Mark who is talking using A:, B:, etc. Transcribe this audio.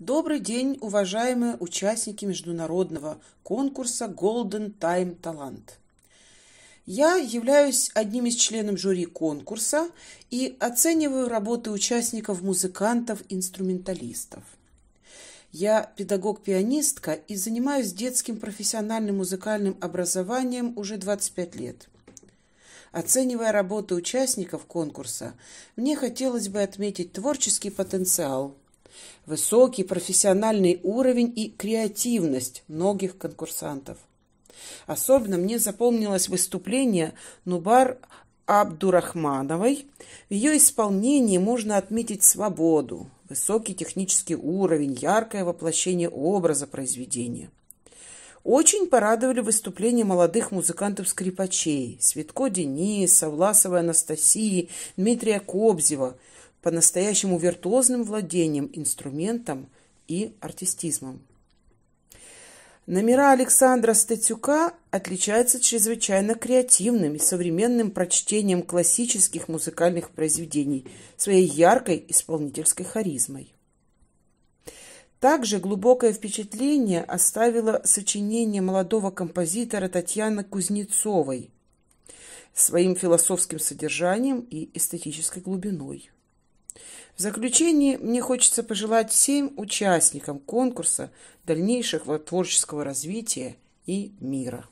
A: Добрый день, уважаемые участники международного конкурса Golden Time Talent. Я являюсь одним из членов жюри конкурса и оцениваю работы участников музыкантов-инструменталистов. Я педагог-пианистка и занимаюсь детским профессиональным музыкальным образованием уже 25 лет. Оценивая работы участников конкурса, мне хотелось бы отметить творческий потенциал – высокий профессиональный уровень и креативность многих конкурсантов. Особенно мне запомнилось выступление Нубар Абдурахмановой. В ее исполнении можно отметить свободу, высокий технический уровень, яркое воплощение образа произведения. Очень порадовали выступления молодых музыкантов-скрипачей Светко Дениса, Власовой Анастасии, Дмитрия Кобзева – по-настоящему виртуозным владением инструментом и артистизмом. Номера Александра Статюка отличаются чрезвычайно креативным и современным прочтением классических музыкальных произведений своей яркой исполнительской харизмой. Также глубокое впечатление оставило сочинение молодого композитора Татьяны Кузнецовой своим философским содержанием и эстетической глубиной. В заключение мне хочется пожелать всем участникам конкурса дальнейшего творческого развития и мира.